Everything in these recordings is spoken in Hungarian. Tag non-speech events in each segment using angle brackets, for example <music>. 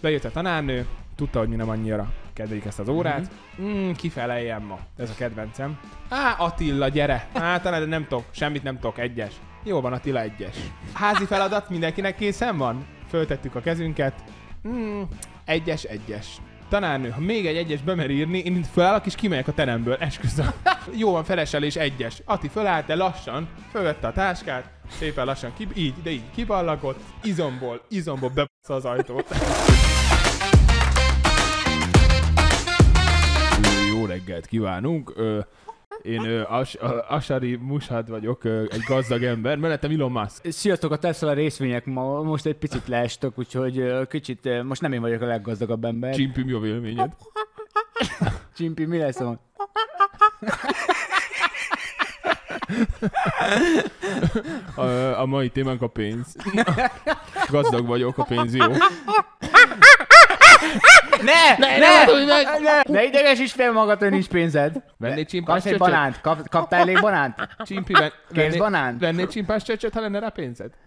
Bejött a tanárnő, tudta, hogy mi nem annyira kedvelik ezt az órát. Mm-hmm. Mm, kifeleljen ma, ez a kedvencem. Á, Attila, gyere! Á, de nem tudok, semmit nem tudok, egyes. Jó van, Attila, egyes. Házi feladat mindenkinek készen van? Föltettük a kezünket. Mm, egyes, egyes. Tanárnő, ha még egy egyes bemer írni, én itt felállok és kimegyek a teremből, esküszöm. <laughs> Jó van, feleselés egyes. Ati fölállt, de lassan, fölvette a táskát, szépen lassan, kib- így, de így kiballagott, izomból, izomból be az ajtót. reggelt kívánunk. Ö, én ö, As- Asari Mushad vagyok, ö, egy gazdag ember, mellettem Elon Musk. Sziasztok, a Tesla részvények ma most egy picit leestek, úgyhogy ö, kicsit, ö, most nem én vagyok a leggazdagabb ember. Csimpi, mi a véleményed? <laughs> Csimpi, mi lesz a... <laughs> A, a mai témánk a pénz. Gazdag vagyok, a pénz jó. <laughs> Ne! Ne! Ne! Ne, ne, ne ideges is fel magad, hogy nincs pénzed. Vennél csimpás Kapsz egy csöcsöt? banánt? Kap, kaptál elég banánt? Csimpi, ven, Kész venné, banánt? vennél csimpás csöcsöt, ha lenne rá pénzed? <laughs>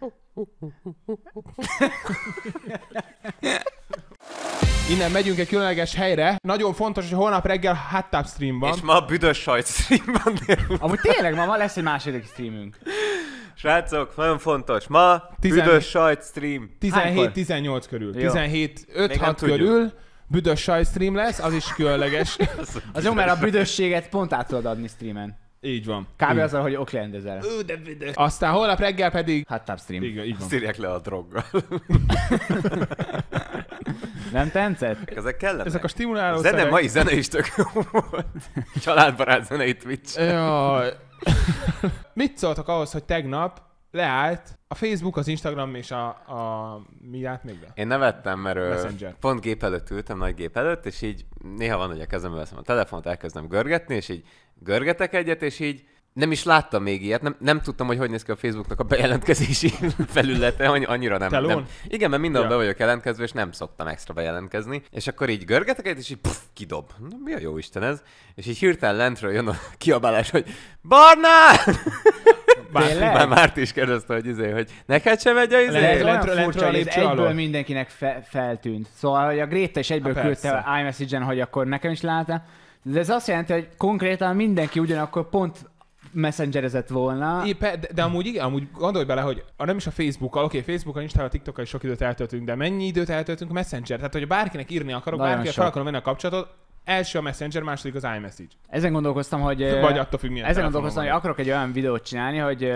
Innen megyünk egy különleges helyre. Nagyon fontos, hogy holnap reggel hot tub stream van. És ma a büdös sajt stream van. Amúgy tényleg ma, ma lesz egy második streamünk. Srácok, nagyon fontos. Ma büdös sajt stream. 17-18 körül. 17-5-6 körül büdös sajt stream lesz, az is különleges. <laughs> az jó, mert a büdösséget pont át tudod adni streamen. Így van. Kb. azzal, hogy oklendezel. Ú, de büdös. Aztán holnap reggel pedig... Hát stream. Igen, így van. Szírják le a droggal. <laughs> Nem tetszett? Ezek kellene. Ezek a stimuláló Zene, szerek... mai zene is tök jó volt. Családbarát zenei Twitch. Jaj. <laughs> Mit szóltak ahhoz, hogy tegnap leállt a Facebook, az Instagram és a, a mi járt még be? Én nevettem, mert Messenger. pont gép előtt ültem, nagy gép előtt, és így néha van, hogy a kezembe veszem a telefont, elkezdem görgetni, és így görgetek egyet, és így nem is láttam még ilyet, nem, nem tudtam, hogy hogy néz ki a Facebooknak a bejelentkezési <laughs> felülete, annyira nem. nem. Igen, mert mindenhol ja. be vagyok jelentkezve, és nem szoktam extra bejelentkezni. És akkor így görgetek egyet, és így pff, kidob. Na, mi a jó Isten ez? És így hirtelen lentről jön a <laughs> kiabálás, hogy Barna. <laughs> Bár, már Márti is kérdezte, hogy izé, hogy neked sem megy a izé? Lehet, lentről, lentről furcsa, egyből mindenkinek fe, feltűnt. Szóval, hogy a Gréta is egyből küldte iMessage-en, hogy akkor nekem is látta. De ez azt jelenti, hogy konkrétan mindenki ugyanakkor pont messengerezett volna. Épe, de, de, amúgy igen, amúgy gondolj bele, hogy a, nem is a Facebookkal, oké, okay, Facebookkal, Instagram, TikTok-kal is sok időt eltöltünk, de mennyi időt eltöltünk Messenger? Tehát, hogy bárkinek írni akarok, Nagyon bárkinek fel akarom menni a kapcsolatot, első a Messenger, második az iMessage. Ezen gondolkoztam, hogy... Vagy attól függ, Ezen gondolkoztam, van. hogy akarok egy olyan videót csinálni, hogy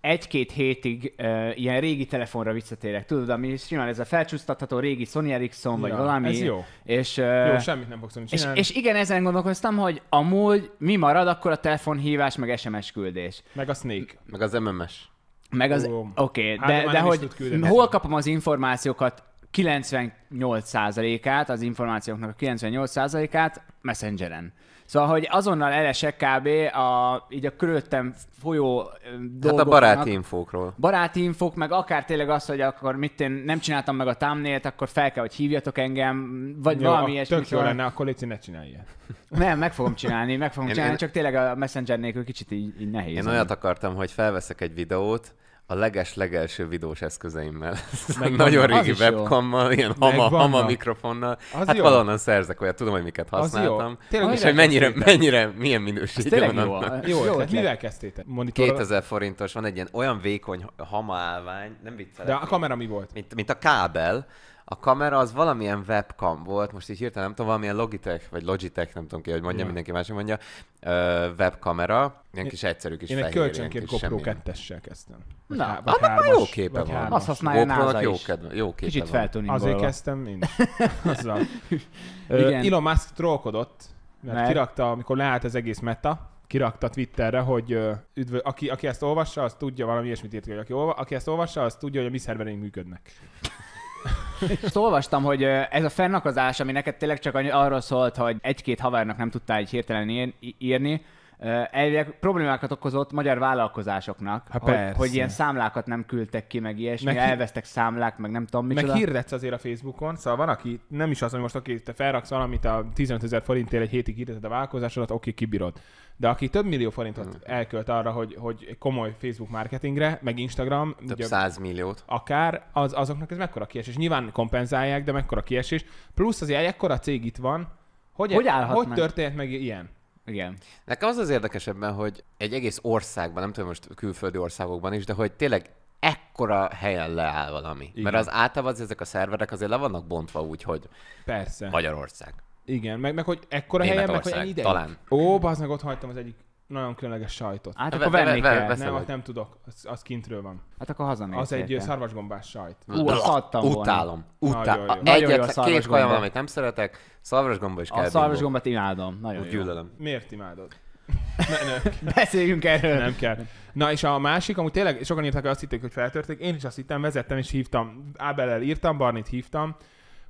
egy-két hétig uh, ilyen régi telefonra visszatérek, tudod, ami simán ez a felcsúsztatható régi Sony Ericsson, ja, vagy valami. Ez jó. És, uh, jó, semmit nem fogsz és, és igen, ezen gondolkoztam, hogy amúgy mi marad akkor a telefonhívás, meg SMS küldés. Meg a Snake. Meg az MMS. Meg az, oké, okay, hát de, de hogy hol kapom az információkat 98%-át, az információknak a 98%-át messengeren. Szóval, hogy azonnal elesek kb. A, így a körülöttem folyó dolgoknak. Hát a baráti infókról. Baráti infók, meg akár tényleg az, hogy akkor mit én nem csináltam meg a thumbnail akkor fel kell, hogy hívjatok engem, vagy jó, valami ilyesmi. Tök jó szóval- lenne, akkor légy, ne csinálj ilyet. Nem, meg fogom csinálni, meg fogom én, csinálni, én... csak tényleg a Messenger nélkül kicsit így, így nehéz. Én olyat akartam, hogy felveszek egy videót, a leges legelső videós eszközeimmel. <laughs> Meg nagyon régi webkammal, ilyen hama, hama mikrofonnal. Az hát jó. valahonnan szerzek olyat, tudom, hogy miket használtam. Tényleg, és hogy mennyire, kezdtétek? mennyire, milyen minőségű van jó, annak. Jó, jó tehát mivel kezdtétek? Monitor... 2000 forintos, van egy ilyen olyan vékony hama állvány, nem viccelek. De a kamera mi volt? Mint, mint a kábel, a kamera az valamilyen webcam volt, most így hirtelen nem tudom, valamilyen Logitech, vagy Logitech, nem tudom ki, hogy mondja, ja. mindenki más mondja, ö, webkamera, ilyen kis egyszerű kis Én fehér, egy kölcsönkért GoPro 2-essel kezdtem. Na, há- annak hát már jó képe van. Azt használja NASA jó, kedve, jó képe Kicsit feltűnik Azért kezdtem én <laughs> Azzal. Igen. Elon Musk trollkodott, mert, mert kirakta, amikor leállt az egész meta, kirakta Twitterre, hogy üdv, aki, aki ezt olvassa, az tudja, valami ilyesmit írt, hogy aki, olva, aki ezt olvassa, az tudja, hogy a mi szervereink működnek. Most olvastam, hogy ez a fennakazás, ami neked tényleg csak arról szólt, hogy egy-két havárnak nem tudtál egy hirtelen írni, elvileg problémákat okozott magyar vállalkozásoknak, ha hát hogy, hogy ilyen számlákat nem küldtek ki, meg ilyesmi, meg elvesztek számlák, meg nem tudom micsoda. Meg hirdetsz azért a Facebookon, szóval van, aki nem is az, hogy most oké, te felraksz valamit a 15 ezer forintért egy hétig hirdeted a vállalkozásodat, oké, kibírod. De aki több millió forintot hmm. elkölt arra, hogy, hogy komoly Facebook marketingre, meg Instagram, több ugye, milliót. Akár, az, azoknak ez mekkora kiesés. Nyilván kompenzálják, de mekkora kiesés. Plusz azért egy ekkora cég itt van, hogy, hogy, hogy történt meg ilyen? Igen. Nekem az az érdekesebben, hogy egy egész országban, nem tudom most külföldi országokban is, de hogy tényleg ekkora helyen leáll valami. Igen. Mert az általában az, ezek a szerverek azért le vannak bontva úgy, hogy Persze. Magyarország. Igen, meg, meg hogy ekkora helyen, meg hogy ennyi ideig. Talán. Ó, bazd meg, ott hagytam az egyik nagyon különleges sajtot. Hát akkor ve- venni kell. Nem, azt nem tudok. Az, az kintről van. Hát akkor hazamész. Az egy érte. szarvasgombás sajt. Ú, azt adtam Utálom. Utálom. Egyet, két kaja van, amit nem szeretek. Szarvasgomba is kell. A szarvasgombát imádom. Nagyon Úgy gyűlölöm. Miért imádod? <laughs> Beszéljünk erről. Nem kell. Na és a másik, amúgy tényleg sokan írták, hogy azt hitték, hogy feltörték. Én is azt hittem, vezettem és hívtam. Ábel-el írtam, Barnit hívtam,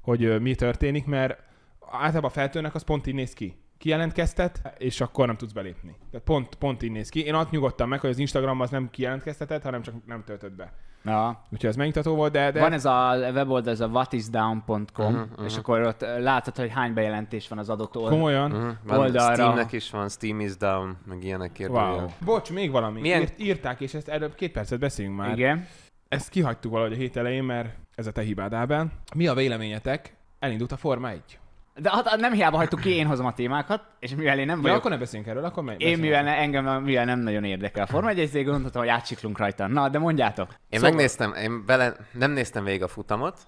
hogy mi történik, mert általában feltőnek az pont így néz ki kijelentkeztet, és akkor nem tudsz belépni. Tehát pont, pont így néz ki. Én azt nyugodtam meg, hogy az Instagram az nem kijelentkeztetett, hanem csak nem töltött be. Ja. Úgyhogy ez megnyitató volt, de, de... Van ez a weboldal, ez a whatisdown.com, uh-huh, mhm, mhm. uh-huh. és akkor ott eh, látod, hogy hány bejelentés van az adott oldalra. Komolyan? Uh-huh. oldalra. Steamnek is van, Steam is down, meg ilyenek kérdőjel. Wow. Bocs, még valami. Milyen... Írt, írták, és ezt előbb két percet beszéljünk már. Igen. Ezt kihagytuk valahogy a hét elején, mert ez a te hibád, Ábel. Mi a véleményetek? Elindult a Forma 1. De hát nem hiába hagytuk ki, én hozom a témákat, és mivel én nem vagyok... Ja, akkor ne beszéljünk erről, akkor meg. Én mivel ne, engem mivel nem nagyon érdekel a Forma 1, ezért gondoltam, hogy átsiklunk rajta. Na, de mondjátok. Én szóval... megnéztem, én vele nem néztem végig a futamot,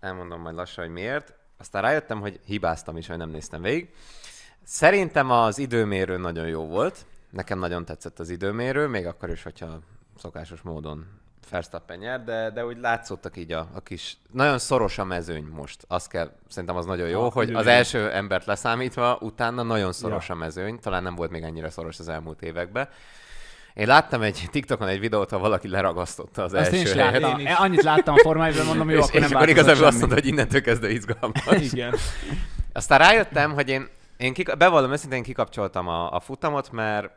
elmondom majd lassan, hogy miért. Aztán rájöttem, hogy hibáztam is, hogy nem néztem végig. Szerintem az időmérő nagyon jó volt. Nekem nagyon tetszett az időmérő, még akkor is, hogyha szokásos módon Verstappen nyert, de, de úgy látszottak így a, a kis... Nagyon szoros a mezőny most. Azt kell, szerintem az nagyon jó, ah, hogy az első embert leszámítva, utána nagyon szoros ja. a mezőny. Talán nem volt még ennyire szoros az elmúlt években. Én láttam egy TikTokon egy videót, ha valaki leragasztotta az azt első helyet. Én Annyit láttam a formájában, mondom, jó, <laughs> és, akkor és nem akkor igazából azt mondta, hogy innentől kezdve izgalmas. <laughs> Igen. Aztán rájöttem, hogy én, én kik, bevallom őszintén, kikapcsoltam a, a futamot, mert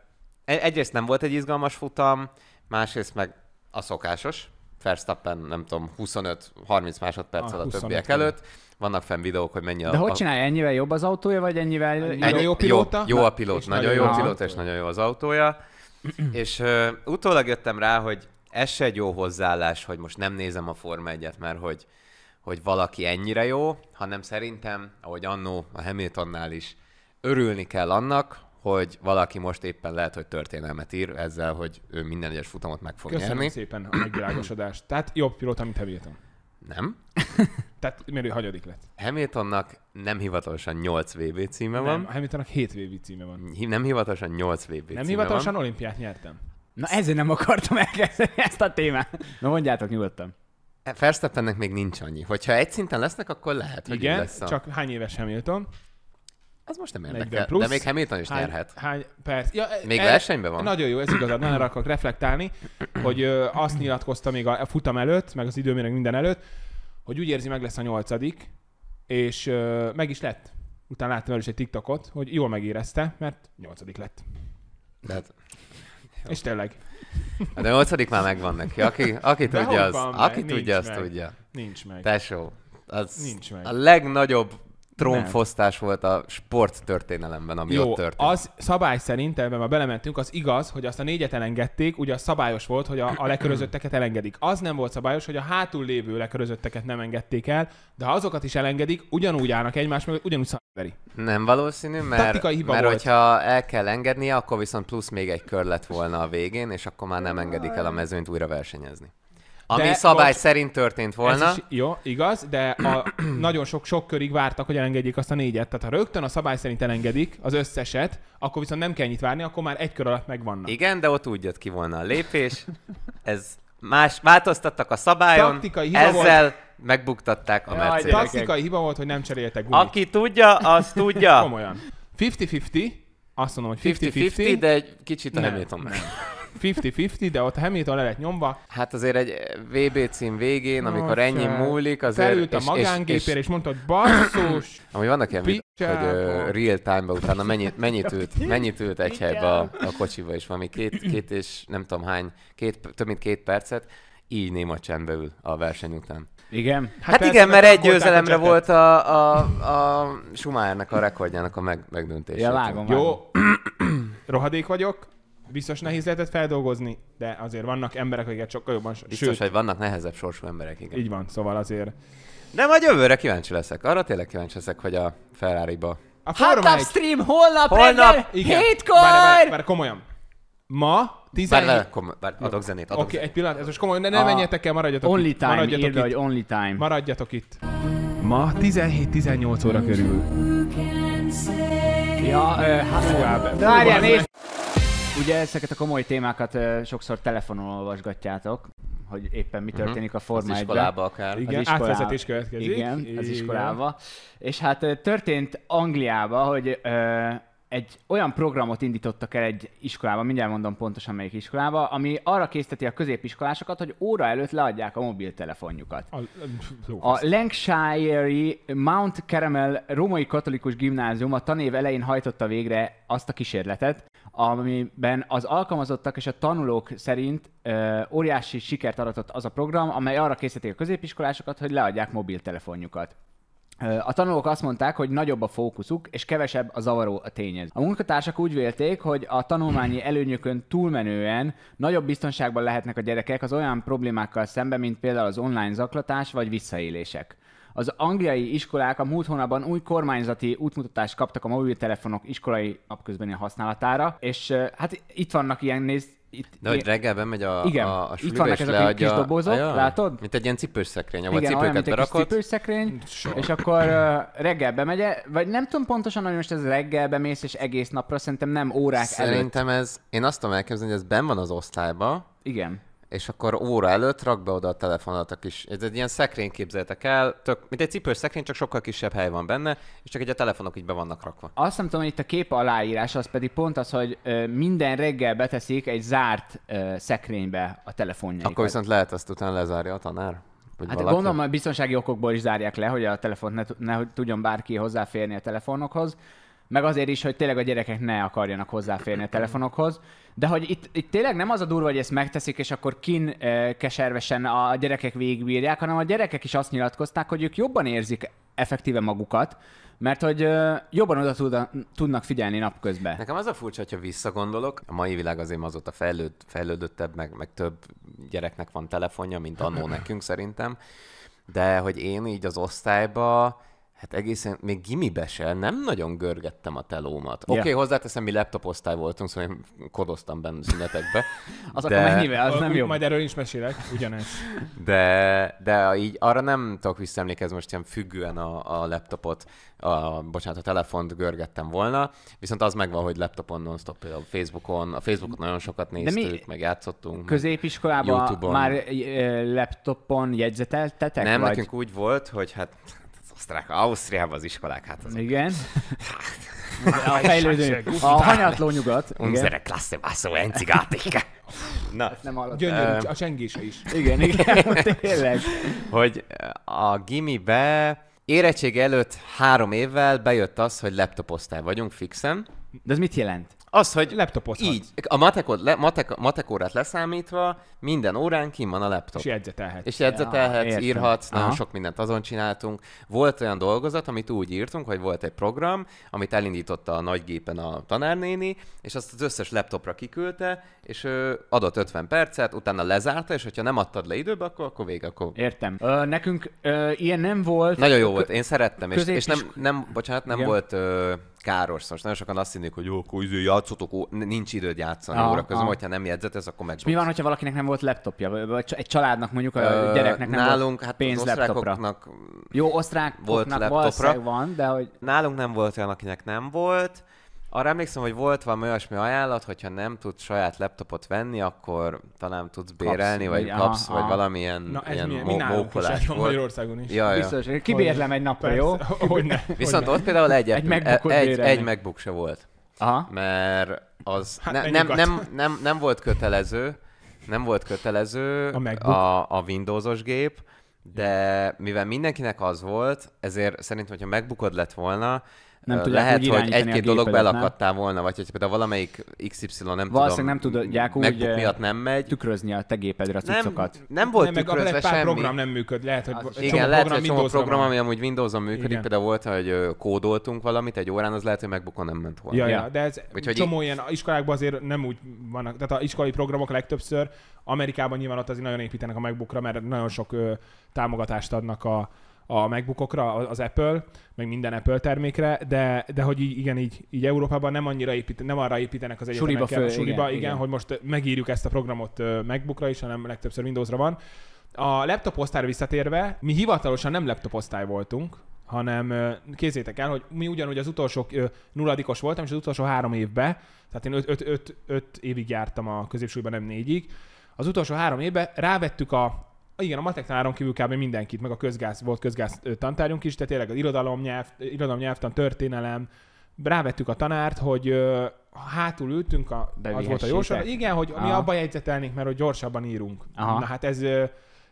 e-, egyrészt nem volt egy izgalmas futam, másrészt meg a szokásos. Verstappen, nem tudom, 25-30 másodperc ah, a, a többiek van. előtt. Vannak fenn videók, hogy mennyi De a... De hogy csinálja? Ennyivel jobb az autója, vagy ennyivel... Ennyi, jó pilóta? Jó, jó a pilóta, nagyon jó a pilóta, és nagyon jó az autója. <clears throat> és uh, utólag jöttem rá, hogy ez se egy jó hozzáállás, hogy most nem nézem a Forma 1 mert hogy, hogy valaki ennyire jó, hanem szerintem, ahogy annó a Hamiltonnál is, örülni kell annak, hogy valaki most éppen lehet, hogy történelmet ír ezzel, hogy ő minden egyes futamot meg fog Köszönöm nyerni. szépen a megvilágosodást. Tehát jobb pilóta, mint Hamilton. Nem. <laughs> Tehát miért ő hagyadik lett? Hamiltonnak nem hivatalosan 8 VB címe van. Nem, Hamiltonnak 7 VB címe van. Nem hivatalosan 8 VB nem címe Nem hivatalosan van. olimpiát nyertem. Na ezért nem akartam elkezdeni ezt a témát. Na mondjátok nyugodtan. Verstappennek még nincs annyi. Hogyha egy szinten lesznek, akkor lehet, hogy Igen, lesz a... csak hány éves Hamilton? az most nem érdekel. Plusz. De még Hamilton is hány, nyerhet. Hány perc. Ja, e, még e, versenyben van? Nagyon jó, ez igazad. Hát nagyon akarok reflektálni, hogy ö, azt nyilatkozta még a futam előtt, meg az időméreg minden előtt, hogy úgy érzi, meg lesz a nyolcadik, és ö, meg is lett. Utána láttam el is egy TikTokot, hogy jól megérezte, mert nyolcadik lett. De hát... És tényleg. De hát a nyolcadik már megvan neki. Aki, aki tudja, az, aki tudja, azt tudja. Nincs meg. Tesó. Az Nincs meg. A legnagyobb trónfosztás volt a sport történelemben, ami Jó, ott történt. az szabály szerint, ebben már belementünk, az igaz, hogy azt a négyet elengedték, ugye az szabályos volt, hogy a, a lekörözötteket elengedik. Az nem volt szabályos, hogy a hátul lévő lekörözötteket nem engedték el, de ha azokat is elengedik, ugyanúgy állnak egymás mögött, ugyanúgy szabályveri. Nem valószínű, mert, mert volt. hogyha el kell engednie, akkor viszont plusz még egy kör lett volna a végén, és akkor már nem engedik el a mezőnyt újra versenyezni. Ami de szabály most szerint történt volna. Ez is jó, igaz, de a, <clears throat> nagyon sok, sok körig vártak, hogy elengedjék azt a négyet. Tehát ha rögtön a szabály szerint elengedik az összeset, akkor viszont nem kell ennyit várni, akkor már egy kör alatt megvannak. Igen, de ott úgy jött ki volna a lépés. Ez más, változtattak a szabályon, Taktikai hiba ezzel volt. megbuktatták a mercedes Taktikai hiba volt, hogy nem cseréltek gumit. Aki tudja, az tudja. Komolyan. 50-50, azt mondom, hogy 50-50. 50-50, de egy kicsit nem, nem. 50-50, de ott Hamilton le lett nyomva. Hát azért egy VB cím végén, amikor Most ennyi múlik, azért... Felült a magángépére, és, és, és mondta, hogy basszus! <clears throat> Ami vannak ilyen hogy uh, real time ban utána mennyit, mennyit, ült, mennyit ült egy helybe a, a kocsiba, és valami két, két és nem tudom hány, két, több mint két percet, így néma csendbe ül a verseny után. Igen. Hát, hát igen, mert egy győzelemre volt a, a, a Schumachernek a rekordjának a meg, megdöntése. Ja, vágom, Jó, <clears throat> rohadék vagyok, biztos nehéz lehetett feldolgozni, de azért vannak emberek, akiket sokkal jobban... Biztos, sőt, hogy vannak nehezebb sorsú emberek, igen. Így van, szóval azért... De majd jövőre kíváncsi leszek. Arra tényleg kíváncsi leszek, hogy a Ferrari-ba... A Forma egy... stream holnap, holnap reggel, hétkor! Már komolyan. Ma 17... Bár, kom- bár adok zenét, adok Oké, okay, egy pillanat, ez most komoly, ne, ne a... menjetek el, maradjatok only itt. Time, maradjatok írd, itt. Hogy only time. Maradjatok itt. Ma 17-18 óra körül. Ja, hát... Várjál, nézd! Ugye ezeket a komoly témákat sokszor telefonon olvasgatjátok, hogy éppen mi mhm. történik a Forma 1 akár. Igen, az iskolába. átvezetés következik. Igen, az iskolába. Igen. És hát történt Angliába, hogy egy olyan programot indítottak el egy iskolában, mindjárt mondom pontosan melyik iskolába, ami arra készteti a középiskolásokat, hogy óra előtt leadják a mobiltelefonjukat. A, a Lancashire-i Mount Caramel római katolikus gimnázium a tanév elején hajtotta végre azt a kísérletet, amiben az alkalmazottak és a tanulók szerint ö, óriási sikert aratott az a program, amely arra készíti a középiskolásokat, hogy leadják mobiltelefonjukat. A tanulók azt mondták, hogy nagyobb a fókuszuk, és kevesebb a zavaró a tényező. A munkatársak úgy vélték, hogy a tanulmányi előnyökön túlmenően nagyobb biztonságban lehetnek a gyerekek az olyan problémákkal szemben, mint például az online zaklatás vagy visszaélések. Az angliai iskolák a múlt hónapban új kormányzati útmutatást kaptak a mobiltelefonok iskolai napközbeni használatára, és hát itt vannak ilyen néz, itt, De hogy reggel bemegy a, igen, a, a itt vannak ezek a kis dobozok, a, látod? Mint egy ilyen cipős szekrény, ahol igen, cipőket berakod. Igen, cipős szekrény, Sok. és akkor uh, reggel bemegy, vagy nem tudom pontosan, hogy most ez reggel bemész, és egész napra, szerintem nem órák Szerintem előtt. Szerintem ez, én azt tudom elképzelni, hogy ez ben van az osztályba. Igen és akkor óra előtt rak be oda a telefonodat a kis, ez egy ilyen szekrény képzeltek el, tök, mint egy cipős szekrény, csak sokkal kisebb hely van benne, és csak egy a telefonok így be vannak rakva. Azt nem tudom, hogy itt a kép aláírás az pedig pont az, hogy ö, minden reggel beteszik egy zárt ö, szekrénybe a telefonjaikat. Akkor viszont lehet azt utána lezárja a tanár. hát valaki? gondolom, hogy biztonsági okokból is zárják le, hogy a telefont ne, ne tudjon bárki hozzáférni a telefonokhoz meg azért is, hogy tényleg a gyerekek ne akarjanak hozzáférni a telefonokhoz. De hogy itt, itt tényleg nem az a durva, hogy ezt megteszik, és akkor kin keservesen a gyerekek végigbírják, hanem a gyerekek is azt nyilatkozták, hogy ők jobban érzik effektíve magukat, mert hogy jobban oda tudnak figyelni napközben. Nekem az a furcsa, hogyha visszagondolok, a mai világ azért azóta fejlőd, fejlődöttebb, meg, meg több gyereknek van telefonja, mint annó nekünk szerintem, de hogy én így az osztályba hát egészen még gimibe se, nem nagyon görgettem a telómat. Oké, okay, hozzáteszem, mi osztály voltunk, szóval én kodoztam benne szünetekbe. <laughs> az de... akkor mennyivel, az nem jó. Majd erről is mesélek, ugyanez. <laughs> De, de így arra nem tudok visszaemlékezni most ilyen függően a, a laptopot, a, bocsánat, a telefont görgettem volna, viszont az megvan, hogy laptopon non-stop, például Facebookon, a Facebookot nagyon sokat néztük, meg játszottunk. Középiskolában már eh, laptopon jegyzeteltetek? Nem, vagy? nekünk úgy volt, hogy hát osztrák, Ausztriában az iskolák, hát az. Igen. <laughs> a fejlődő, a hanyatló nyugat. Unzere klasse vászó encigátéke. <laughs> Na, nem hallott. Gyönyörű, a csengése is. Igen, <laughs> igen, tényleg. hogy a gimibe érettség előtt három évvel bejött az, hogy laptoposztály vagyunk fixen. De ez mit jelent? Az, hogy laptopot így, a matekod, le, matek, órát leszámítva, minden órán kim van a laptop. És jegyzetelhetsz. És jegyzetelhetsz, ja, írhatsz, Aha. nagyon sok mindent azon csináltunk. Volt olyan dolgozat, amit úgy írtunk, hogy volt egy program, amit elindította a nagygépen a tanárnéni, és azt az összes laptopra kiküldte, és ő adott 50 percet, utána lezárta, és hogyha nem adtad le időbe, akkor, akkor vége. Akkor... Értem. Ö, nekünk ö, ilyen nem volt. Nagyon jó volt, én szerettem, és, és nem, nem, bocsánat, nem Igen. volt... Ö, káros. Most nagyon sokan azt hinnék, hogy jó, akkor iző, játszotok, ó, nincs időd játszani Ah, óra közben, hogyha nem ez akkor meg. Mi van, hogyha valakinek nem volt laptopja, vagy egy családnak mondjuk a Ö, gyereknek nem nálunk, volt hát pénz laptopra? Jó, osztrákoknak volt laptopra. van, de hogy... Nálunk nem volt olyan, akinek nem volt. Arra emlékszem, hogy volt valami olyasmi ajánlat, hogyha nem tudsz saját laptopot venni, akkor talán tudsz bérelni, kapsz, vagy aha, kapsz, aha. vagy valamilyen Na, ez ilyen mi, mi nálunk is, Magyarországon is. Ja, ja. Biztos, hogy kibérlem egy napra, Persze. jó? <laughs> ne, Viszont ott például egy, egy, egy, egy MacBook se volt. Aha. Mert az hát ne, nem, nem, nem, nem, volt kötelező, nem volt kötelező a, a, a Windowsos gép, de mivel mindenkinek az volt, ezért szerintem, hogyha megbukod lett volna, nem tudják, lehet, hogy, hogy egy-két dolog belakadtál volna, vagy hogy például valamelyik XY nem Valószínűleg tudom, nem tudják úgy miatt nem megy. tükrözni a te gépedre a cuccokat. Nem, nem volt nem, tükrözve meg semmi. program nem működ, lehet, hogy az, igen, lehet, hogy csomó program, ami amúgy Windows-on működik, igen. például volt, hogy kódoltunk valamit egy órán, az lehet, hogy megbukon nem ment volna. Ja, ja, de ez Úgyhogy csomó ilyen iskolákban azért nem úgy vannak, tehát a iskolai programok legtöbbször Amerikában nyilván ott azért nagyon építenek a megbukra, mert nagyon sok támogatást adnak a a MacBookokra, az Apple, meg minden Apple termékre, de, de hogy így, igen, így, így Európában nem annyira épít, nem arra építenek az egyetemekkel, suliba, föl, a suliba igen, igen, igen, hogy most megírjuk ezt a programot MacBookra is, hanem legtöbbször Windowsra van. A laptop osztályra visszatérve, mi hivatalosan nem laptop osztály voltunk, hanem kézzétek el, hogy mi ugyanúgy az utolsó nulladikos voltam, és az utolsó három évben, tehát én öt, öt, öt, öt évig jártam a középsúlyban, nem négyig, az utolsó három évben rávettük a igen, a matek tanáron kívül kb. mindenkit, meg a közgáz, volt közgáz tantárunk is, tehát tényleg az irodalom, nyelv, irodalom nyelvtan, történelem, rávettük a tanárt, hogy ö, hátul ültünk, a, De az volt a jósor. Igen, hogy Aha. mi abba jegyzetelnénk, mert hogy gyorsabban írunk. Aha. Na hát ez ö,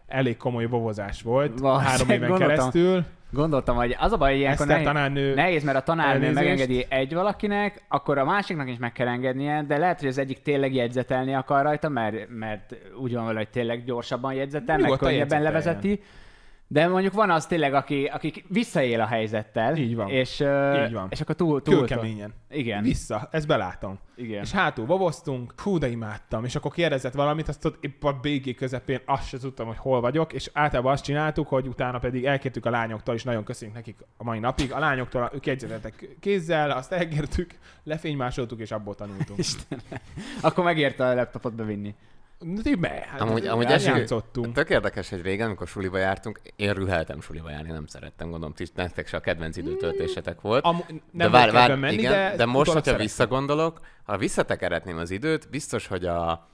elég komoly vovozás volt Valószínűleg három éven gondoltam. keresztül. Gondoltam, hogy az a baj, hogy ilyenkor nehéz, tanárnő nehéz, mert a tanárnő elnézést. megengedi egy valakinek, akkor a másiknak is meg kell engednie, de lehet, hogy az egyik tényleg jegyzetelni akar rajta, mert, mert úgy van vele, hogy tényleg gyorsabban jegyzetel, Nyugodtan meg könnyebben levezeti. De mondjuk van az tényleg, aki, aki visszaél a helyzettel. Így van. És, Így van. és akkor túl, túl Kőkeményen. Túl. Igen. Vissza, ezt belátom. Igen. És hátul bavoztunk, hú, de imádtam. És akkor kérdezett valamit, azt ott épp a BG közepén azt se tudtam, hogy hol vagyok, és általában azt csináltuk, hogy utána pedig elkértük a lányoktól, és nagyon köszönjük nekik a mai napig. A lányoktól ők jegyzetetek kézzel, azt elkértük, lefénymásoltuk, és abból tanultunk. Istenem. Akkor megérte a laptopot bevinni. De hát amúgy, amúgy esik, tök érdekes, hogy régen, amikor suliba jártunk, én rüheltem suliba járni, nem szerettem, gondolom, ti nektek se a kedvenc időtöltésetek mm. volt. Am- nem de vár, vár, menni, igen, de, de most, hogyha visszagondolok, ha visszatekeretném az időt, biztos, hogy a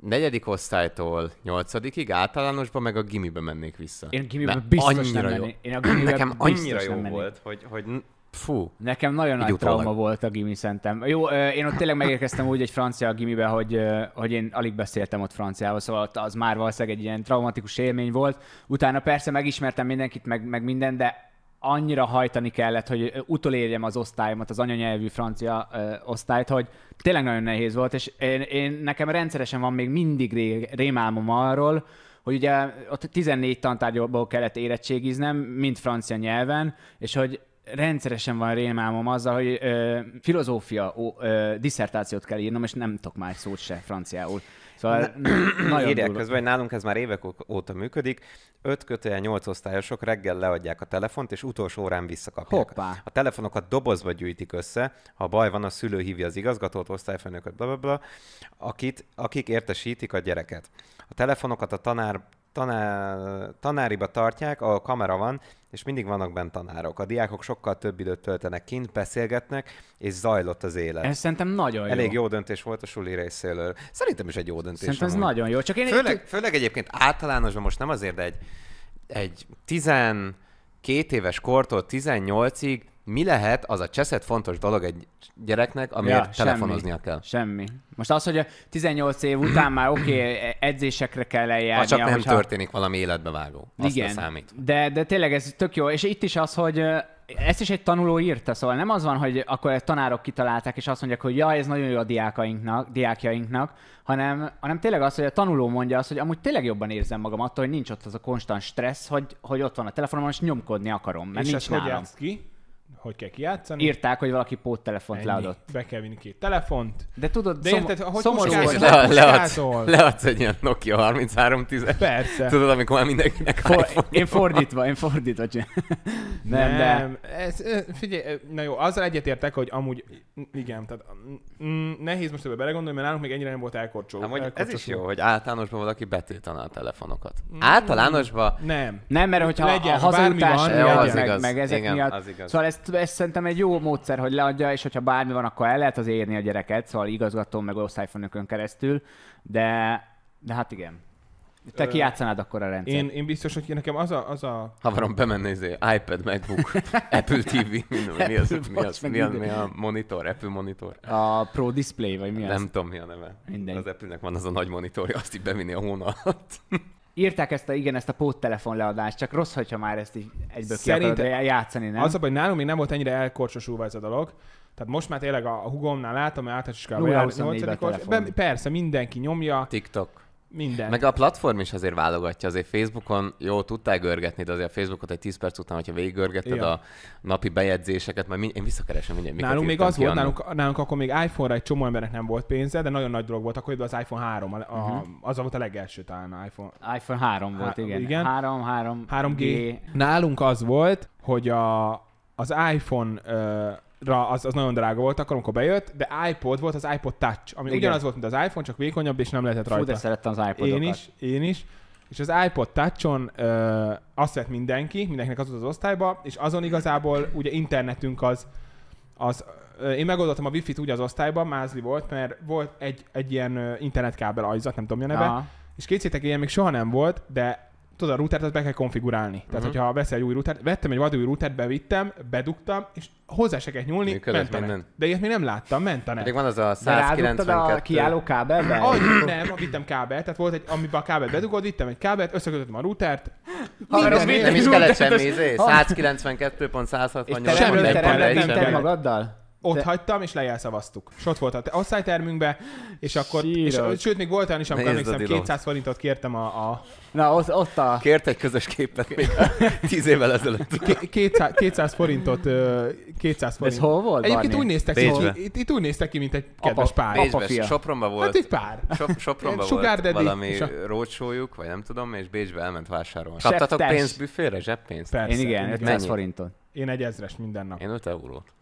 negyedik osztálytól nyolcadikig általánosban meg a gimibe mennék vissza. Én gimibe biztos annyira nem Jó. Én a gimibe Nekem annyira jó volt, hogy, hogy Fú. Nekem nagyon nagy utólag. trauma volt a gimi szerintem. Jó, én ott tényleg megérkeztem úgy egy francia gimibe, hogy, hogy én alig beszéltem ott franciával, szóval az már valószínűleg egy ilyen traumatikus élmény volt. Utána persze megismertem mindenkit, meg, meg minden, de annyira hajtani kellett, hogy utolérjem az osztályomat, az anyanyelvű francia ö, osztályt, hogy tényleg nagyon nehéz volt, és én, én nekem rendszeresen van még mindig ré, rémálmom arról, hogy ugye ott 14 tantárgyból kellett érettségiznem, mind francia nyelven, és hogy rendszeresen van rémálmom azzal, hogy ö, filozófia ö, ö, diszertációt kell írnom, és nem tudok már szót se franciául. Szóval Na, nagyon <clears throat> közben, hogy nálunk ez már évek óta működik. Öt kötően nyolc osztályosok reggel leadják a telefont, és utolsó órán visszakapják. Hoppá. A telefonokat dobozba gyűjtik össze, ha baj van, a szülő hívja az igazgatót, osztályfőnököt, bla, bla, bla, akit, akik értesítik a gyereket. A telefonokat a tanár tanár, tanáriba tartják, a kamera van, és mindig vannak bent tanárok. A diákok sokkal több időt töltenek kint, beszélgetnek, és zajlott az élet. Ez szerintem nagyon jó. Elég jó. döntés volt a suli részéről. Szerintem is egy jó döntés. Szerintem ez amúgy. nagyon jó. Csak én főleg, én... főleg egyébként általánosban most nem azért, de egy, egy 12 éves kortól 18-ig mi lehet az a cseszett fontos dolog egy gyereknek, amiért ja, telefonoznia semmi, kell? Semmi. Most az, hogy a 18 év után már oké, okay, e-, edzésekre kell eljárni. Ha csak nem hogyha... történik valami életbevágó. Azt Igen, számít. De, de tényleg ez tök jó. És itt is az, hogy ezt is egy tanuló írta, szóval nem az van, hogy akkor a tanárok kitalálták, és azt mondják, hogy ja, ez nagyon jó a diákainknak, diákjainknak, hanem, hanem tényleg az, hogy a tanuló mondja azt, hogy amúgy tényleg jobban érzem magam attól, hogy nincs ott az a konstant stressz, hogy, hogy ott van a telefonom, és nyomkodni akarom, mert és nincs ezt nálam. hogy ki? hogy kell kijátszani. Írták, hogy valaki póttelefont Ennyi. leadott. Be kell vinni két telefont. De tudod, De érted, szom- hogy szomorú volt. Le, leadsz, leadsz egy ilyen Nokia 3310 -es. Persze. Tudod, amikor már mindenkinek For, Én fordítva, van. én fordítva nem, nem, de... Ez, figyelj, na jó, azzal egyetértek, hogy amúgy, igen, tehát m- mm, mm, nehéz most ebbe belegondolni, mert nálunk még ennyire nem volt elkorcsó. hogy ez is jó, hogy általánosban valaki betiltaná a telefonokat. Mm, általánosban... Nem. Nem, mert hogyha legyen, a hazautás, meg, meg ezek miatt... Szóval ezt ez szerintem egy jó módszer, hogy leadja, és hogyha bármi van, akkor el lehet az érni a gyereket, szóval igazgatom meg osztályfőnökön keresztül, de, de hát igen. Te kiátszanád akkor a rendszer. Én, én biztos, hogy nekem az a... Az a... Havarom bemenni, izé, iPad, MacBook, <laughs> Apple TV, mi, mi, az, mi, az, mi, az, mi, a monitor, Apple monitor? A Pro Display, vagy mi az? Nem tudom, mi a neve. Mindegy. Az Apple-nek van az a nagy monitorja, azt így bevinni a hónalat. Írták ezt a, igen, ezt a póttelefon leadást, csak rossz, hogyha már ezt így egyből Szerinte ki játszani, nem? Az, hogy nálunk még nem volt ennyire elkorcsosulva ez a dolog. Tehát most már tényleg a, hugomnál látom, hogy általános iskolában jár, 8 Persze, mindenki nyomja. TikTok minden. Meg a platform is azért válogatja, azért Facebookon jó tudtál görgetni, de azért a Facebookot egy 10 perc után, hogyha végiggörgetted ja. a napi bejegyzéseket, majd én visszakeresem mindjárt. Nálunk még az volt, nálunk, nálunk, akkor még iPhone-ra egy csomó embernek nem volt pénze, de nagyon nagy dolog volt, akkor az iPhone 3, a, a, uh-huh. az volt a legelső talán iPhone. iPhone 3 volt, Há- igen. igen. 3, 3, 3G. G. Nálunk az volt, hogy a, az iPhone az, az nagyon drága volt akkor, amikor bejött, de iPod volt az iPod Touch, ami Igen. ugyanaz volt, mint az iPhone, csak vékonyabb, és nem lehetett rajta. Fú, de szerettem az iPodokat. Én is, én is. És az iPod Touch-on ö, azt vett mindenki, mindenkinek az volt az osztályba, és azon igazából ugye internetünk az, az én megoldottam a wifi-t úgy az osztályban, mázli volt, mert volt egy, egy ilyen internetkábel ajzat, nem tudom, mi a neve, Aha. és kétszétek ilyen még soha nem volt, de tudod, a routert be kell konfigurálni. Tehát, uh-huh. hogyha veszel egy új routert, vettem egy vadúj routert, bevittem, bedugtam, és hozzá se kell nyúlni, Működött De ilyet még nem láttam, net. Pedig van az a 192. De a kiálló kábelbe? Annyi, nem, vittem kábelt, tehát volt egy, amiben a kábelt bedugod, vittem egy kábelt, összekötöttem a routert. Ha, minden, az minden, nem is kellett semmi, 192.168. Izé, semmi nem magaddal? ott de... hagytam, és lejelszavaztuk. És ott volt a osztálytermünkbe, és akkor, és, sőt, még volt olyan is, amikor emlékszem, 200 forintot kértem a... a... Na, ott, ott a... Kért egy közös képet még <laughs> tíz évvel ezelőtt. 200, 200 forintot, 200 forint. Ez hol volt, Egyébként Barni? úgy néztek, ki, itt, itt, úgy néztek ki, mint egy kedves apa, pár. Bécsbe, apa fia. volt. Hát egy pár. Sop, Sopronba volt Daddy. valami a... rócsójuk, vagy nem tudom, és Bécsbe elment vásárolni. Kaptatok pénzbüfére, zseppénzt? Persze. Én igen, 100 forintot. Én egy ezres minden nap. Én 5 eurót.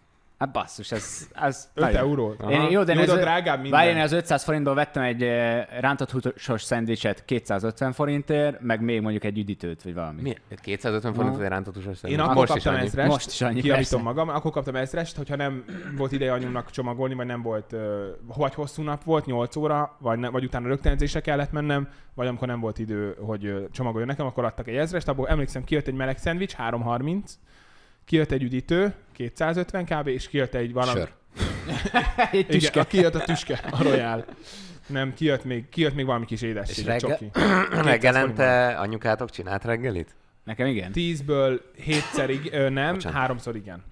Hát basszus, ez... ez 5 euró. Én, jó, de, jó, de drágább minden. Várj, én az 500 forintból vettem egy eh, rántott húsos szendvicset 250 forintért, meg még mondjuk egy üdítőt, vagy valami. Mi? 250 forint egy rántott húsos szendvicset? Én akkor most kaptam is ezrest, most is annyi, kiavítom magam, akkor kaptam ezrest, hogyha nem volt ideje anyumnak csomagolni, vagy nem volt, vagy hosszú nap volt, 8 óra, vagy, ne, vagy utána rögtön kellett mennem, vagy amikor nem volt idő, hogy csomagoljon nekem, akkor adtak egy ezrest, abból emlékszem, kijött egy meleg szendvics, 330, kijött egy üdítő, 250 kb, és kijött egy valami... Sör. <laughs> egy tüske. Igen, a kijött a tüske, a royal Nem, kijött még, kijött még valami kis édesség, És csoki. <clears throat> reggelente anyukátok csinált reggelit? Nekem igen. Tízből hétszer ig- ö, nem, Bocsánat. háromszor igen.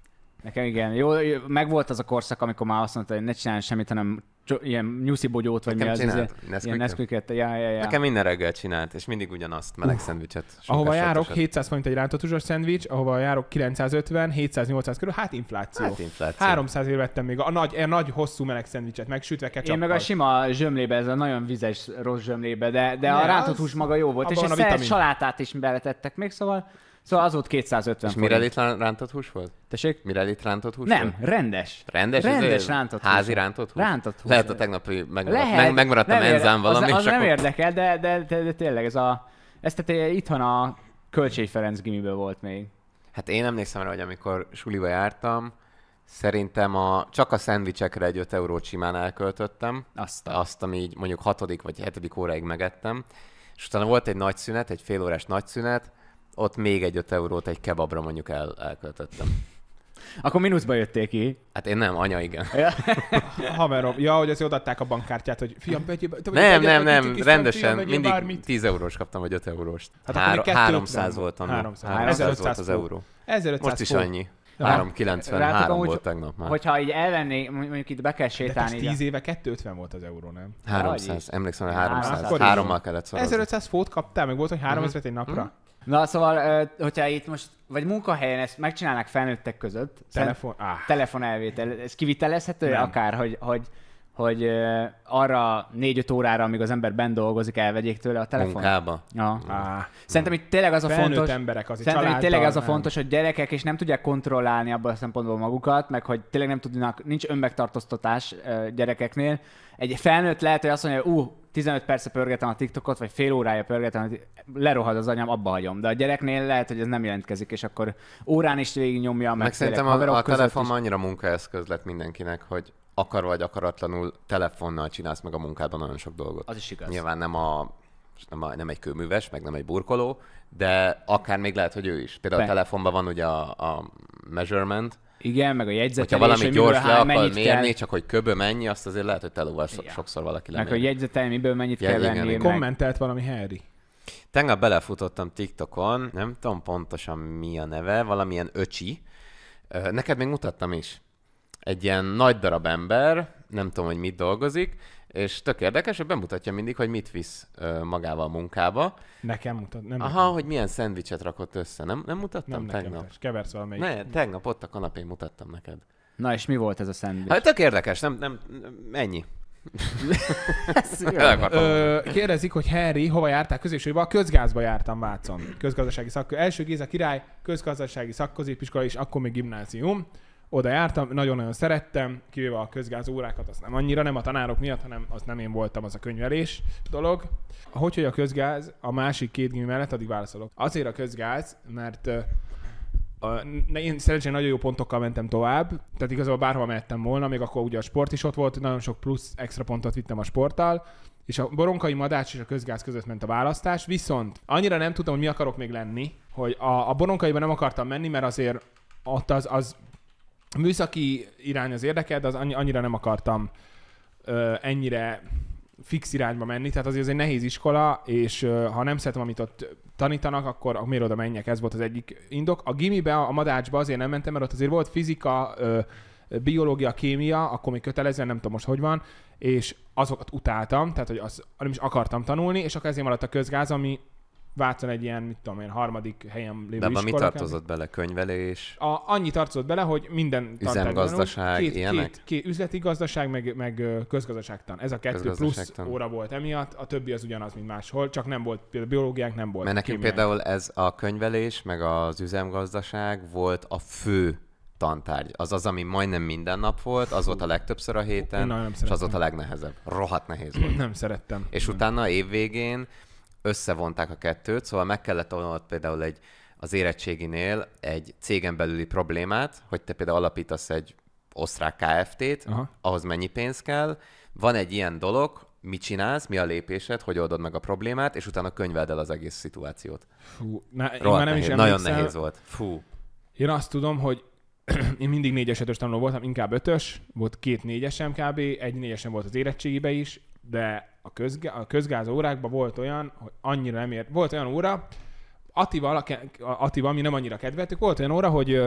Nekem igen. Jó, meg volt az a korszak, amikor már azt mondta, hogy ne csinálj semmit, hanem ilyen nyuszi bogyót, vagy Nekem mi az, izé, ez, ilyen Ja, ja, ja. Nekem minden reggel csinált, és mindig ugyanazt, meleg uh. szendvicset. Ahova járok, 700 forint egy rántatúzsos szendvics, ahova járok 950, 700-800 körül, hát infláció. Hát infláció. 300 ér vettem még a nagy, a e nagy hosszú meleg szendvicset, megsütve ketchup Én meg a sima zsömlébe, ez a nagyon vizes rossz zsömlébe, de, de ne, a rántatús maga jó volt, és a salátát is beletettek még, szóval Szóval az volt 250 És forint. mirellit rántott hús volt? Tessék? itt rántott hús Nem, volt? rendes. Rendes? Rendes rántott hús. Házi rántott hús? Rántott hús. Lehet a tegnapi megmaradt, Lehet, megmaradt a menzán valami. Az, az nem érdekel, de, de, de, de, tényleg ez a... Ez tehát itthon a Kölcsei Ferenc gimiből volt még. Hát én emlékszem rá, hogy amikor suliba jártam, Szerintem a, csak a szendvicsekre egy 5 eurót simán elköltöttem. Azt, a... azt ami így mondjuk hatodik vagy hetedik óráig megettem. És utána volt egy nagy szünet, egy fél órás nagy szünet, ott még egy 5 eurót egy kebabra mondjuk el, elköltöttem. Akkor mínuszba jöttél ki. Hát én nem, anya igen. Ja. <laughs> Haverom. Ja, hogy azért odaadták a bankkártyát, hogy fiam, vegyél Nem, nem, nem, rendesen. Fiam, mindig bármit. 10 eurós kaptam, vagy 5 eurós. Hát Háro, 300 voltam. 300, 300 volt az euró. 1500 Most is annyi. 393 volt úgy, tegnap már. Hogyha így elvenné, mondjuk itt be kell sétálni. De 10 éve 250 volt az euró, nem? 300, emlékszem, hogy 300. Hárommal kellett szorozni. 1500 fót kaptál, meg volt, hogy 3000 egy mhm. napra. Mhm. Na szóval, hogyha itt most, vagy munkahelyen ezt megcsinálnak felnőttek között, telefon, szent, ah. telefon elvétel, ez kivitelezhető Nem. akár, hogy, hogy, hogy arra négy-öt órára, amíg az ember ben dolgozik, elvegyék tőle a telefon. Munkába. Ja. Ah, Szerintem itt tényleg az a Felnőtt fontos, emberek, az Szerintem itt tényleg az a fontos, nem. hogy gyerekek, és nem tudják kontrollálni abban a szempontból magukat, meg hogy tényleg nem tudnak, nincs önmegtartóztatás gyerekeknél. Egy felnőtt lehet, hogy azt mondja, ú, 15 perce pörgetem a TikTokot, vagy fél órája pörgetem, hogy lerohad az anyám, abba hagyom. De a gyereknél lehet, hogy ez nem jelentkezik, és akkor órán is végig nyomja meg szerintem a, a telefon is. annyira munkaeszköz lett mindenkinek, hogy akar vagy akaratlanul telefonnal csinálsz meg a munkában nagyon sok dolgot. Az is igaz. Nyilván nem a nem, a, nem egy kőműves, meg nem egy burkoló, de akár még lehet, hogy ő is. Például Be. a telefonban van ugye a, a measurement, igen, meg a jegyzetelés, Hogyha valami hogy gyors le akar mérni, kell... csak hogy köbö mennyi, azt azért lehet, hogy telóval so- sokszor valaki lemérni. Meg a jegyzetelni, miből mennyit ja, kell igen, venni. Meg. Kommentelt valami Harry. Tegnap belefutottam TikTokon, nem tudom pontosan mi a neve, valamilyen öcsi. Neked még mutattam is. Egy ilyen nagy darab ember, nem tudom, hogy mit dolgozik, és tök érdekes, hogy bemutatja mindig, hogy mit visz magával magával munkába. Nekem mutat, nem Aha, nekem. hogy milyen szendvicset rakott össze. Nem, nem mutattam nem tegnap? Nekem, keversz valamelyik. Ne, tegnap ott a kanapén mutattam neked. Na és mi volt ez a szendvics? Hát tök érdekes, nem, nem, ennyi. <laughs> Ö, kérdezik, hogy Harry hova jártál középsőjébe? A közgázba jártam Vácon. Közgazdasági szakkör. Első Géza király, közgazdasági szakközépiskola és akkor még gimnázium oda jártam, nagyon-nagyon szerettem, kivéve a közgáz órákat, az nem annyira, nem a tanárok miatt, hanem az nem én voltam, az a könyvelés dolog. Hogy, hogy a közgáz a másik két gimi mellett, addig válaszolok. Azért a közgáz, mert a, én szerencsére nagyon jó pontokkal mentem tovább, tehát igazából bárhova mehettem volna, még akkor ugye a sport is ott volt, nagyon sok plusz extra pontot vittem a sporttal, és a boronkai madács és a közgáz között ment a választás, viszont annyira nem tudtam, hogy mi akarok még lenni, hogy a, a boronkaiban nem akartam menni, mert azért ott az, az a műszaki irány az érdekel, de az annyira nem akartam ö, ennyire fix irányba menni, tehát azért ez egy nehéz iskola, és ö, ha nem szeretem, amit ott tanítanak, akkor miért oda menjek? Ez volt az egyik indok. A gimibe, a madácsba azért nem mentem, mert ott azért volt fizika, ö, biológia, kémia, akkor még kötelezően, nem tudom most hogy van, és azokat utáltam, tehát hogy azt nem is akartam tanulni, és akkor ezért maradt a közgáz, ami Vácon egy ilyen, mit tudom én, harmadik helyen lévő De abban mi tartozott bele? Könyvelés? A, annyi tartozott bele, hogy minden Üzemgazdaság, két, ilyenek? Két, két, üzleti gazdaság, meg, meg közgazdaságtan. Ez a kettő plusz óra volt emiatt, a többi az ugyanaz, mint máshol, csak nem volt például biológiák nem volt. Mert nekünk például ez a könyvelés, meg az üzemgazdaság volt a fő tantárgy. Az az, ami majdnem minden nap volt, az volt a legtöbbször a héten, Na, és az volt a legnehezebb. Rohadt nehéz volt. Nem szerettem. És nem. utána évvégén összevonták a kettőt, szóval meg kellett olnod például egy, az érettséginél egy cégen belüli problémát, hogy te például alapítasz egy osztrák KFT-t, Aha. ahhoz mennyi pénz kell, van egy ilyen dolog, mit csinálsz, mi a lépésed, hogy oldod meg a problémát, és utána könyveld el az egész szituációt. Fú, na, én már nem nehéz, is Nagyon nehéz volt. Fú. Én azt tudom, hogy <clears throat> én mindig négyes ötös tanuló voltam, inkább ötös, volt két négyesem kb, egy négyesem volt az érettségibe is, de a, közgá- a közgáz órákban volt olyan, hogy annyira nem ért. Volt olyan óra, Attival, Attival mi nem annyira kedveltük, volt olyan óra, hogy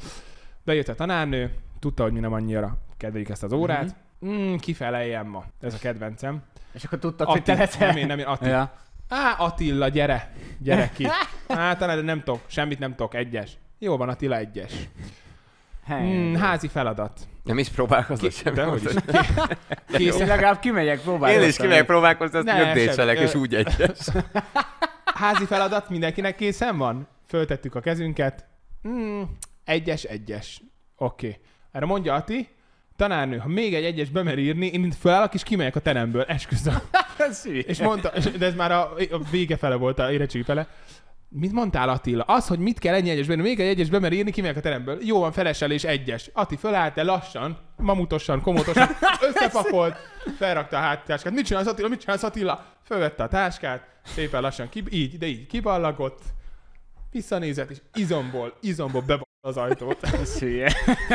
<laughs> bejött a tanárnő, tudta, hogy mi nem annyira kedveljük ezt az órát, mm-hmm mm, kifeleljen ma. Ez a kedvencem. És akkor tudta, hogy te leszel? Nem, én, nem, én, Attila. Ja. Á, Attila, gyere, gyere ki. <laughs> Á, tanár, nem tudok, semmit nem tudok, egyes. Jó van, Attila, egyes. Hmm, házi feladat. Nem is próbálkozott Ki, semmi. Hogy is. <laughs> Ki, Én legalább kimegyek próbálkozni. Én is kimegyek próbálkozni, azt nyugdécselek, és úgy egyes. <laughs> Házi feladat mindenkinek készen van? Föltettük a kezünket. Hmm, egyes, egyes. Oké. Okay. Erre mondja Ati, tanárnő, ha még egy egyes bemer írni, én felállok és kimegyek a teremből, esküszöm. <laughs> és mondta, de ez már a, a vége fele volt, a érettségi fele. Mit mondtál Attila? Az, hogy mit kell ennyi benni, még egy egyes mert írni ki a teremből. Jó van, feleselés egyes. Ati fölállt, de lassan, mamutosan, komotosan, <laughs> összepakolt, felrakta a háttáskát. Mit csinálsz Attila? Mit csinálsz Attila? Fölvette a táskát, szépen lassan, ki, így, de így kiballagott, visszanézett, és izomból, izomból be az ajtót. <laughs> Ez hülye.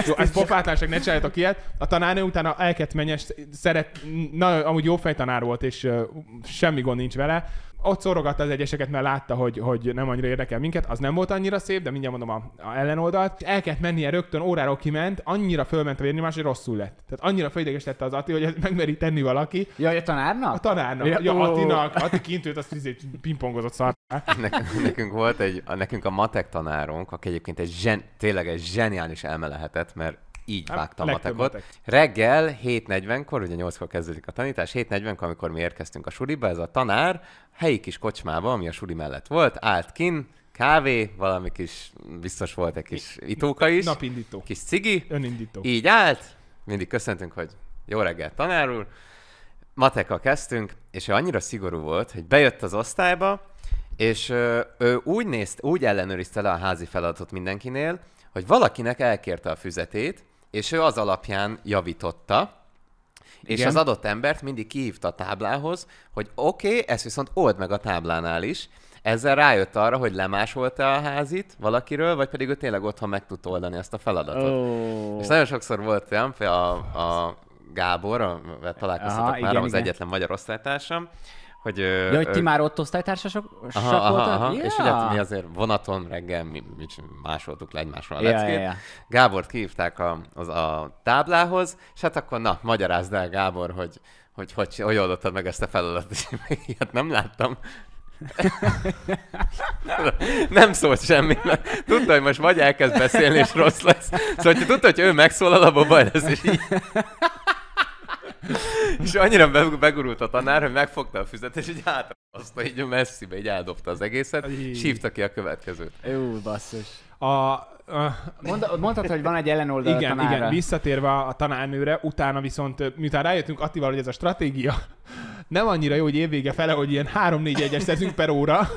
Jó, ez pofátlanság, ne csináljátok ilyet. A tanárnő utána elkett menyes, szeret, na, amúgy jó fejtanár volt, és uh, semmi gond nincs vele, ott szorogatta az egyeseket, mert látta, hogy, hogy nem annyira érdekel minket, az nem volt annyira szép, de mindjárt mondom a, a ellenoldalt. El kellett mennie rögtön, óráról kiment, annyira fölment a vérnyomás, hogy rosszul lett. Tehát annyira fölideges lett az Ati, hogy ezt megmeri tenni valaki. Ja, a tanárnak? A tanárnak. Ja, ja Atinak. Ati kint ült, azt izé pingpongozott szar. Nekünk, nekünk volt egy, a, nekünk a matek tanárunk, aki egyébként egy zsen, tényleg egy zseniális elme lehetett, mert így hát, vágtam matekot. Reggel 7.40-kor, ugye 8-kor kezdődik a tanítás, 7.40-kor, amikor mi érkeztünk a suliba, ez a tanár helyi kis kocsmába, ami a suli mellett volt, állt kin, kávé, valami kis, biztos volt egy kis itóka is. Napindító. Kis cigi. Önindító. Így állt, mindig köszöntünk, hogy jó reggel tanár úr. Matekkal kezdtünk, és ő annyira szigorú volt, hogy bejött az osztályba, és ő úgy nézt, úgy ellenőrizte le a házi feladatot mindenkinél, hogy valakinek elkérte a füzetét, és ő az alapján javította, igen. És az adott embert mindig kihívta a táblához, hogy oké, okay, ezt viszont old meg a táblánál is. Ezzel rájött arra, hogy lemásolta a házit valakiről, vagy pedig ő tényleg otthon meg tud oldani ezt a feladatot. Oh. És nagyon sokszor volt olyan, a, a Gábor, a, találkoztatok már, igen, az igen. egyetlen magyar osztálytársam, hogy, ja, hogy ti ö... már ott osztálytársasok aha, aha, aha. Ja. És ugye hát mi azért vonaton reggel mi, mi másoltuk le egymásról a ja, leckét. Ja, ja. Gábort kihívták a, az, a táblához, és hát akkor na, magyarázd el Gábor, hogy hogy, hogy, hogy oldottad meg ezt a feladatot, és ilyet nem láttam. <laughs> nem szólt semmi. Tudta, hogy most vagy elkezd beszélni, és rossz lesz. Szóval, hogy tudta, hogy ő megszólal, abban baj lesz, és így. <laughs> és annyira begurult a tanár, hogy megfogta a füzet, és így hátrahozta, így messzibe, így eldobta az egészet, és hívta ki a következőt. Jó, basszus. A, mondta, mondtad, hogy van egy ellenoldal Igen, a igen, visszatérve a tanárnőre, utána viszont, miután rájöttünk Attival, hogy ez a stratégia, nem annyira jó, hogy évvége fele, hogy ilyen 3-4 egyes szerzünk per óra,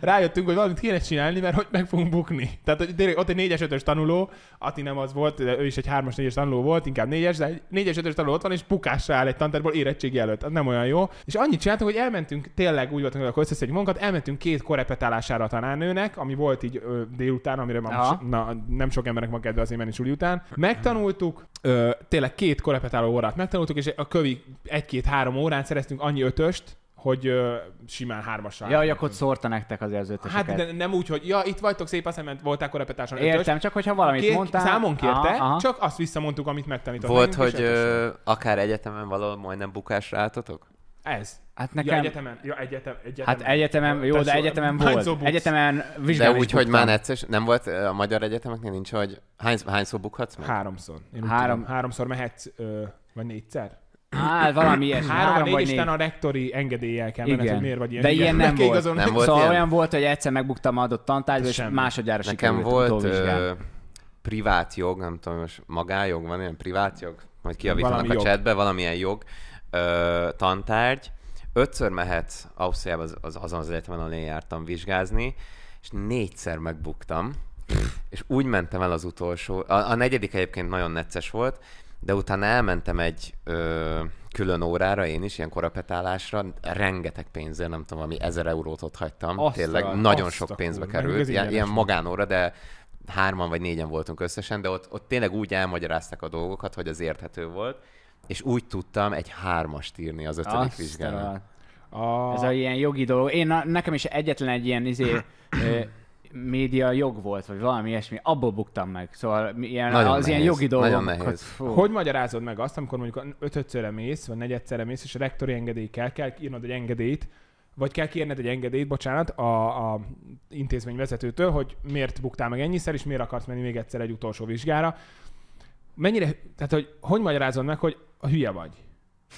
rájöttünk, hogy valamit kéne csinálni, mert hogy meg fogunk bukni. Tehát hogy tényleg ott egy 4-es 5-ös tanuló, Ati nem az volt, de ő is egy 3-as 4-es tanuló volt, inkább 4-es, de egy 4-es 5-ös tanuló ott van, és bukásra áll egy tantárból érettségi előtt. Az nem olyan jó. És annyit csináltunk, hogy elmentünk, tényleg úgy voltunk, hogy összeszedjük magunkat, elmentünk két korepetálására a tanárnőnek, ami volt így ö, délután, amire már na, nem sok embernek van kedve az én menni után. Megtanultuk, ö, tényleg két korepetáló órát megtanultuk, és a kövi egy-két-három órán szereztünk annyi ötöst, hogy ö, simán hármasra. Ja, akkor szórta nektek az ötöseket. Hát de nem úgy, hogy ja, itt vagytok szép, azt nem voltál korepetáson ötös. Értem, csak hogyha valamit Kér, mondtál. Számon kérte, aha, aha. csak azt visszamondtuk, amit megtanítottunk. Volt, hogy ö, akár egyetemen valahol majdnem bukásra álltatok? Ez. Hát nekem... Ja, egyetemen. Ja, egyetem, egyetemen. Hát egyetemen, jó, de egyetemen volt. Egyetemen vizsgálni De úgy, hogy már egyszer, nem volt a magyar egyetemeknél nincs, hogy hány, szó bukhatsz meg? Háromszor. Én Három... tudom, háromszor mehetsz, ö, vagy négyszer? Hát valami ilyesmi. Három, három vagy négy. a rektori engedéllyel kell menned, hogy miért vagy ilyen. De ilyen nem volt. Igazon, nem volt szóval ilyen? olyan volt, hogy egyszer megbuktam adott tantárgyba, és másodjára Nekem volt ö, privát jog, nem tudom, most magájog van, ilyen privát jog? Majd kiavítanak a chatbe, valamilyen jog ö, tantárgy. Ötször mehet Ausztriába az, az, azon az egyetemen, ahol én jártam vizsgázni, és négyszer megbuktam, és úgy mentem el az utolsó. A, a negyedik egyébként nagyon necces volt, de utána elmentem egy ö, külön órára én is, ilyen korapetálásra, rengeteg pénzért, nem tudom, ami ezer eurót ott hagytam, aztra, tényleg nagyon sok pénzbe úr, került, ilyen, ilyen magánóra, de hárman vagy négyen voltunk összesen, de ott, ott tényleg úgy elmagyarázták a dolgokat, hogy az érthető volt, és úgy tudtam egy hármast írni az ötödik Aztán. vizsgálat. A... Ez a ilyen jogi dolog. Én, nekem is egyetlen egy ilyen izé, média jog volt, vagy valami ilyesmi, abból buktam meg. Szóval ilyen, az nehéz, ilyen jogi dolog. Nagyon nehéz. Hogy magyarázod meg azt, amikor mondjuk ötödszörre mész, vagy negyedszörre mész, és a rektori engedély kell, kell írnod egy engedélyt, vagy kell kérned egy engedélyt, bocsánat, a, a intézmény vezetőtől, hogy miért buktál meg ennyiszer, és miért akarsz menni még egyszer egy utolsó vizsgára mennyire, tehát hogy hogy magyarázod meg, hogy a hülye vagy?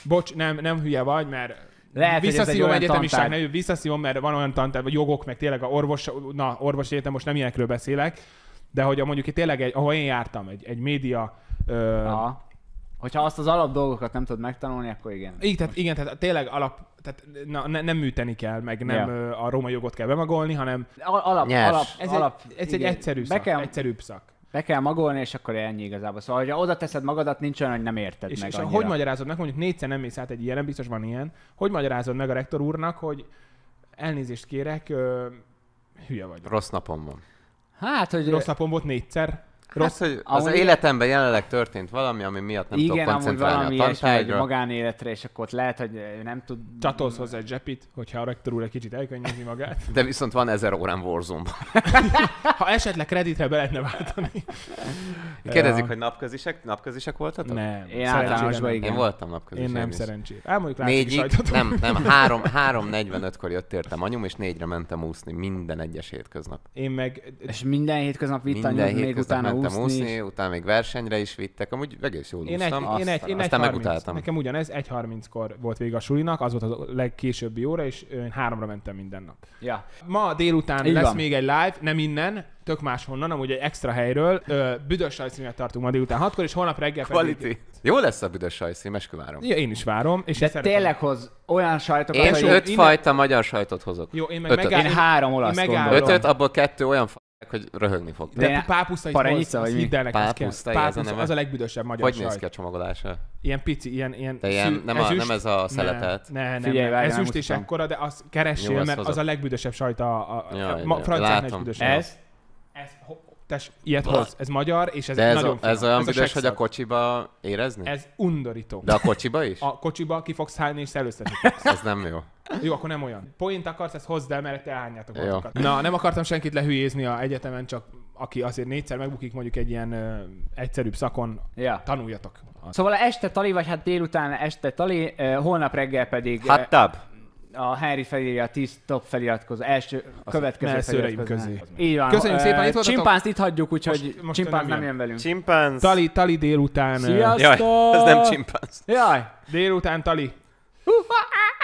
Bocs, nem, nem hülye vagy, mert lehet, visszaszívom egy egyetemiság, ne, visszaszívom, mert van olyan tantár, vagy jogok, meg tényleg a orvos, na, orvos egyetem, most nem ilyenekről beszélek, de hogy a mondjuk itt tényleg, egy, ahol én jártam, egy, egy média... Ö... ha Hogyha azt az alap dolgokat nem tudod megtanulni, akkor igen. Igen, tehát, igen, tehát tényleg alap, tehát na, ne, nem műteni kell, meg nem ja. a római jogot kell bemagolni, hanem... Al- alap, Nyers. alap, ez, alap, egy, ez igen. egy egyszerű szak, kell... egyszerűbb szak. Be kell magolni, és akkor ennyi igazából. Szóval, ha oda teszed magadat, nincs olyan, hogy nem érted és, meg És annyira. hogy magyarázod meg, mondjuk négyszer nem mész át egy ilyen, biztos van ilyen, hogy magyarázod meg a rektor úrnak, hogy elnézést kérek, ö, hülye vagy. Rossz napom van. Hát, hogy... Rossz napom volt négyszer. Rossz, hogy az ahogy... életemben jelenleg történt valami, ami miatt nem igen, tudok koncentrálni a tantárgyra. magánéletre, és akkor ott lehet, hogy nem tud... Csatolsz hozzá egy zsepit, hogyha a rektor úr egy kicsit elkönnyezi magát. De viszont van ezer órán warzone <laughs> Ha esetleg kreditre be lehetne váltani. Kérdezik, hogy napközisek, napközisek voltatok? Nem. Én általánosban igen. Én voltam napközis. Én nem szerencsét. Elmondjuk Négyig, nem, nem, <laughs> három, három kor jött értem anyum, és négyre mentem úszni minden egyes hétköznap. Én meg... És minden hétköznap vitt minden még utána úszni, úszni utána még versenyre is vittek, amúgy egész jól én úsztam, egy, aztán, én egy, én aztán 30, megutáltam. Nekem ugyanez, 1.30-kor volt vége a sulinak, az volt a legkésőbbi óra, és én háromra mentem minden nap. Ja. Ma délután Így lesz van. még egy live, nem innen, tök máshonnan, amúgy egy extra helyről. Ö, Büdös sajszínet tartunk ma délután 6-kor, és holnap reggel Quality. pedig... Jó lesz a büdös sajszín, eskü várom. Ja, én is várom. És De tényleg hoz olyan sajtokat, Én öt innen... fajta magyar sajtot hozok. Jó, én meg Megáll... Én három olasz én megállom. Ötöt, abból kettő olyan hogy röhögni fog. De, pápuszta is paranyica, vagy hidd el nekem, pápusztai, pápusztai, az, az a legbüdösebb magyar Hogy sajt. néz ki a csomagolása? Ilyen pici, ilyen... ilyen, de ilyen nem, ezüst, a, nem ez a szeletet. Ne, ne, Figyelj, nem, nem, ez üst is ekkora, de azt keressél, mert az a legbüdösebb sajt a, a, a, a, a a, a, a, a, franciáknál is büdösebb. Ez? Ez, Tes, ilyet hoz. Ez magyar, és ez, De ez nagyon a, Ez olyan ez büdös, hogy a kocsiba érezni? Ez undorító. De a kocsiba is? A kocsiba ki fogsz szállni és először <laughs> Ez nem jó. Jó, akkor nem olyan. Point akarsz, ezt hozd el, mert elhányjátok voltokat. Na, nem akartam senkit lehülyézni a egyetemen, csak aki azért négyszer megbukik mondjuk egy ilyen ö, egyszerűbb szakon, yeah. tanuljatok. Szóval este tali, vagy hát délután este tali, ö, holnap reggel pedig... Hattab a Henry felírja a 10 top feliratkozó, első, az következő feliratkozó. közé. Így van. Köszönjük uh, szépen, itt voltatok. Csimpánzt itt hagyjuk, úgyhogy csimpánz nem jön. jön velünk. Csimpánz. Tali, tali délután. Sziasztok! Jaj, ez nem csimpánz. Jaj. Délután tali. Uh,